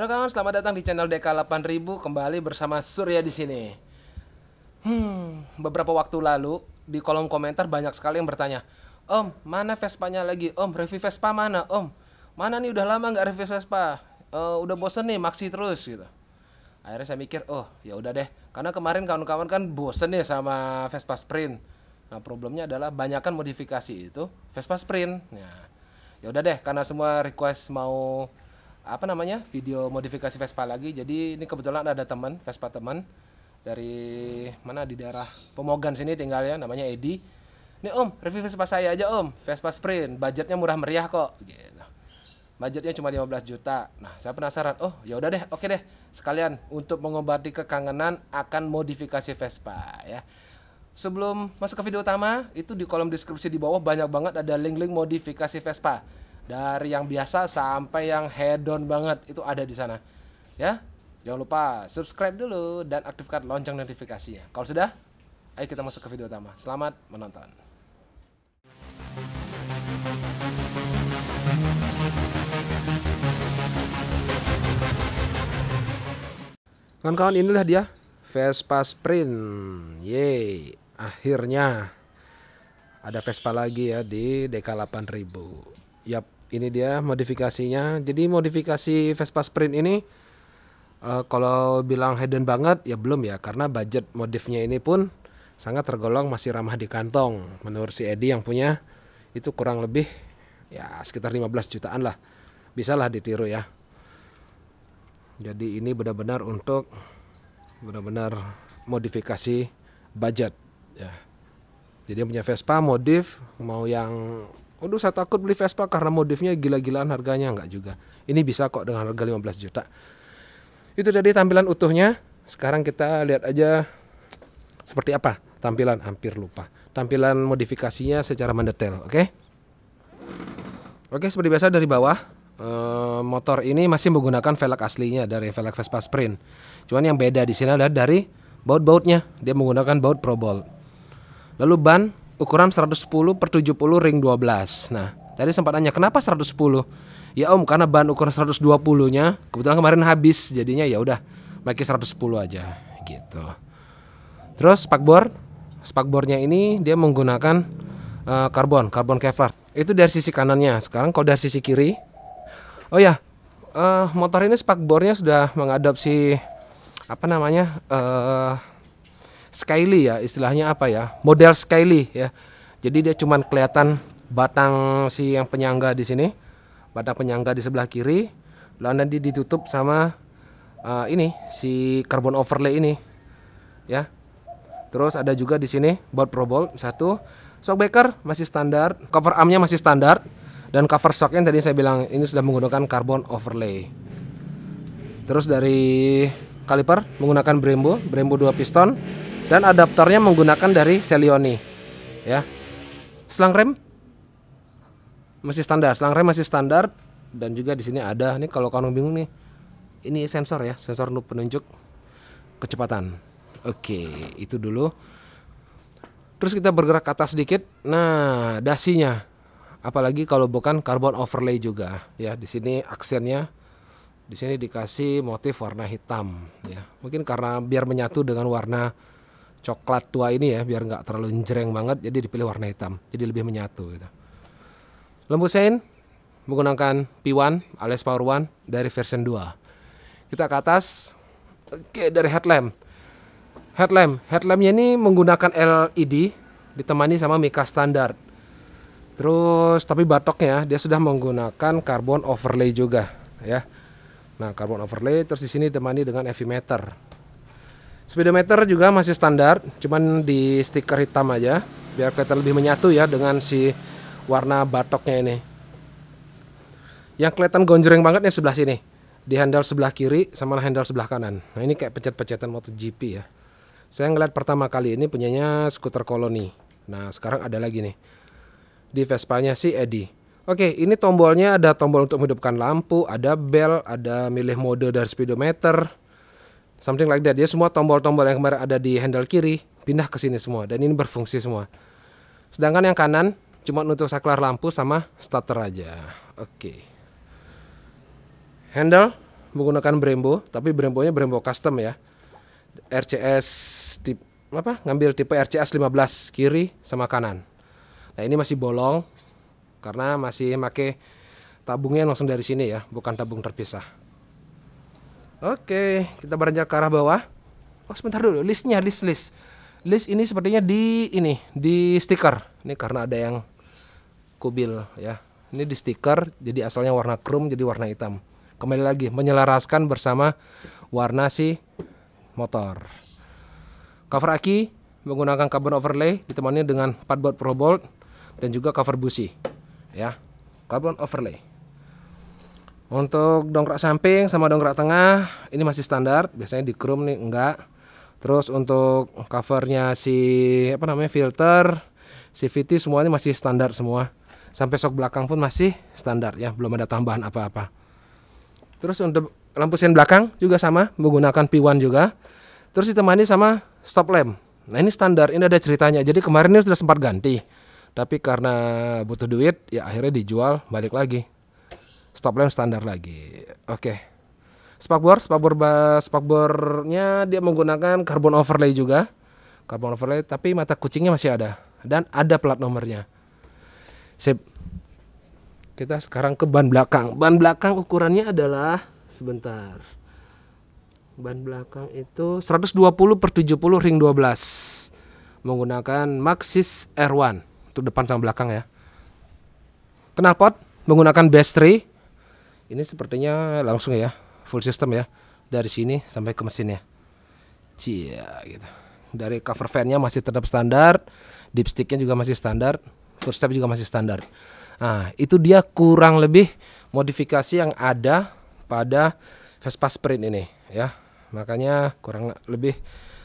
Halo kawan, selamat datang di channel DK8000 kembali bersama Surya di sini. Hmm, beberapa waktu lalu di kolom komentar banyak sekali yang bertanya, "Om, mana Vespanya lagi? Om, review Vespa mana? Om, mana nih udah lama nggak review Vespa? Uh, udah bosen nih maxi terus gitu." Akhirnya saya mikir, "Oh, ya udah deh." Karena kemarin kawan-kawan kan bosen nih sama Vespa Sprint. Nah, problemnya adalah banyakkan modifikasi itu Vespa Sprint. Ya, ya udah deh karena semua request mau apa namanya video modifikasi Vespa lagi jadi ini kebetulan ada teman Vespa teman dari mana di daerah Pemogan sini tinggal ya namanya Edi ini om review Vespa saya aja om Vespa Sprint budgetnya murah meriah kok gitu budgetnya cuma 15 juta nah saya penasaran oh ya udah deh oke deh sekalian untuk mengobati kekangenan akan modifikasi Vespa ya sebelum masuk ke video utama itu di kolom deskripsi di bawah banyak banget ada link-link modifikasi Vespa dari yang biasa sampai yang hedon banget itu ada di sana ya jangan lupa subscribe dulu dan aktifkan lonceng notifikasinya kalau sudah ayo kita masuk ke video utama selamat menonton kawan-kawan inilah dia Vespa Sprint yeay akhirnya ada Vespa lagi ya di DK 8000 Yap, ini dia modifikasinya. Jadi modifikasi Vespa Sprint ini uh, kalau bilang hidden banget ya belum ya karena budget modifnya ini pun sangat tergolong masih ramah di kantong menurut si Edi yang punya itu kurang lebih ya sekitar 15 jutaan lah. Bisalah ditiru ya. Jadi ini benar-benar untuk benar-benar modifikasi budget ya. Jadi yang punya Vespa modif mau yang Aduh saya takut beli Vespa karena modifnya gila-gilaan harganya Enggak juga. Ini bisa kok dengan harga 15 juta. Itu tadi tampilan utuhnya. Sekarang kita lihat aja seperti apa tampilan hampir lupa. Tampilan modifikasinya secara mendetail, oke? Okay? Oke, okay, seperti biasa dari bawah eh, motor ini masih menggunakan velg aslinya dari velg Vespa Sprint. Cuman yang beda di sini adalah dari baut-bautnya. Dia menggunakan baut pro Bolt Lalu ban ukuran 110 per 70 ring 12. Nah, tadi sempat nanya kenapa 110? Ya Om, karena ban ukuran 120-nya kebetulan kemarin habis, jadinya ya udah pakai 110 aja gitu. Terus spakbor, spakbornya ini dia menggunakan uh, karbon, karbon kevlar. Itu dari sisi kanannya. Sekarang kalau dari sisi kiri, oh ya, uh, motor ini spakbornya sudah mengadopsi apa namanya? Uh, skyly ya istilahnya apa ya model skyly ya jadi dia cuman kelihatan batang si yang penyangga di sini batang penyangga di sebelah kiri lalu nanti ditutup sama uh, ini si carbon overlay ini ya terus ada juga di sini baut probol satu shock breaker masih standar cover armnya masih standar dan cover shocknya tadi saya bilang ini sudah menggunakan carbon overlay terus dari kaliper menggunakan Brembo Brembo 2 piston dan adaptornya menggunakan dari Celioni, ya selang rem masih standar selang rem masih standar dan juga di sini ada nih kalau kamu bingung nih ini sensor ya sensor penunjuk kecepatan oke itu dulu terus kita bergerak ke atas sedikit nah dasinya apalagi kalau bukan carbon overlay juga ya di sini aksennya di sini dikasih motif warna hitam ya mungkin karena biar menyatu dengan warna coklat tua ini ya biar nggak terlalu jreng banget jadi dipilih warna hitam jadi lebih menyatu gitu lembu sein menggunakan P1 alias Power One dari versi 2 kita ke atas oke dari headlamp headlamp headlampnya ini menggunakan LED ditemani sama mika standar terus tapi batoknya dia sudah menggunakan carbon overlay juga ya nah carbon overlay terus di sini ditemani dengan e meter. Speedometer juga masih standar, cuman di stiker hitam aja biar kita lebih menyatu ya dengan si warna batoknya ini. Yang kelihatan gonjreng banget yang sebelah sini. Di handle sebelah kiri sama handle sebelah kanan. Nah, ini kayak pecet pencetan MotoGP ya. Saya ngeliat pertama kali ini punyanya skuter koloni. Nah, sekarang ada lagi nih. Di Vespa-nya si Eddie. Oke, ini tombolnya ada tombol untuk menghidupkan lampu, ada bel, ada milih mode dari speedometer, something like that. dia semua tombol-tombol yang kemarin ada di handle kiri pindah ke sini semua dan ini berfungsi semua. Sedangkan yang kanan cuma untuk saklar lampu sama starter aja. Oke. Okay. Handle menggunakan Brembo, tapi Brembo-nya Brembo custom ya. RCS tipe apa? Ngambil tipe RCS 15 kiri sama kanan. Nah, ini masih bolong karena masih make tabungnya langsung dari sini ya, bukan tabung terpisah. Oke, kita beranjak ke arah bawah. Oh, sebentar dulu. Listnya, list, list. List ini sepertinya di ini, di stiker. Ini karena ada yang kubil ya. Ini di stiker, jadi asalnya warna chrome jadi warna hitam. Kembali lagi, menyelaraskan bersama warna si motor. Cover aki menggunakan carbon overlay ditemani dengan 4 pro bolt dan juga cover busi ya. Carbon overlay. Untuk dongkrak samping sama dongkrak tengah ini masih standar, biasanya di chrome nih enggak. Terus untuk covernya si apa namanya filter, CVT semuanya masih standar semua. Sampai sok belakang pun masih standar ya, belum ada tambahan apa-apa. Terus untuk lampu sen belakang juga sama, menggunakan P1 juga. Terus ditemani sama stop lamp. Nah ini standar, ini ada ceritanya. Jadi kemarin ini sudah sempat ganti, tapi karena butuh duit ya akhirnya dijual balik lagi stop lamp standar lagi oke okay. spakbor spakbor spakbornya dia menggunakan carbon overlay juga carbon overlay tapi mata kucingnya masih ada dan ada plat nomornya sip kita sekarang ke ban belakang ban belakang ukurannya adalah sebentar ban belakang itu 120 per 70 ring 12 menggunakan Maxxis R1 untuk depan sama belakang ya Kenalpot menggunakan Bestri ini sepertinya langsung ya full system ya dari sini sampai ke mesinnya cia gitu dari cover fannya masih tetap standar dipsticknya juga masih standar footstep juga masih standar nah itu dia kurang lebih modifikasi yang ada pada Vespa Sprint ini ya makanya kurang lebih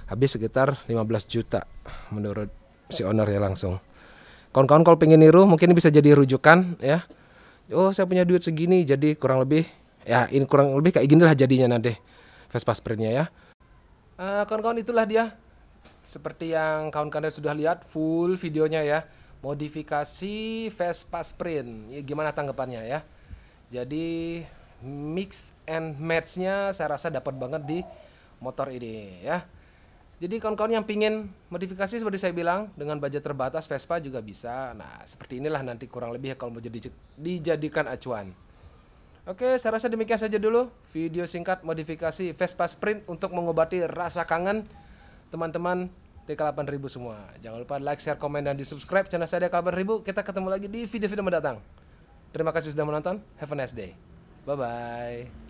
habis sekitar 15 juta menurut si owner ya langsung kawan-kawan kalau pengen niru mungkin bisa jadi rujukan ya oh saya punya duit segini jadi kurang lebih ya ini kurang lebih kayak gini lah jadinya nanti Vespa Sprintnya ya kawan eh, kawan-kawan itulah dia seperti yang kawan-kawan sudah lihat full videonya ya modifikasi Vespa Sprint ya, gimana tanggapannya ya jadi mix and matchnya saya rasa dapat banget di motor ini ya jadi kawan-kawan yang pingin modifikasi seperti saya bilang dengan budget terbatas Vespa juga bisa. Nah seperti inilah nanti kurang lebih ya kalau mau jadi dijadikan acuan. Oke, saya rasa demikian saja dulu video singkat modifikasi Vespa Sprint untuk mengobati rasa kangen teman-teman DK8000 semua. Jangan lupa like, share, komen, dan di subscribe channel saya DK8000. Kita ketemu lagi di video-video mendatang. Terima kasih sudah menonton. Have a nice day. Bye-bye.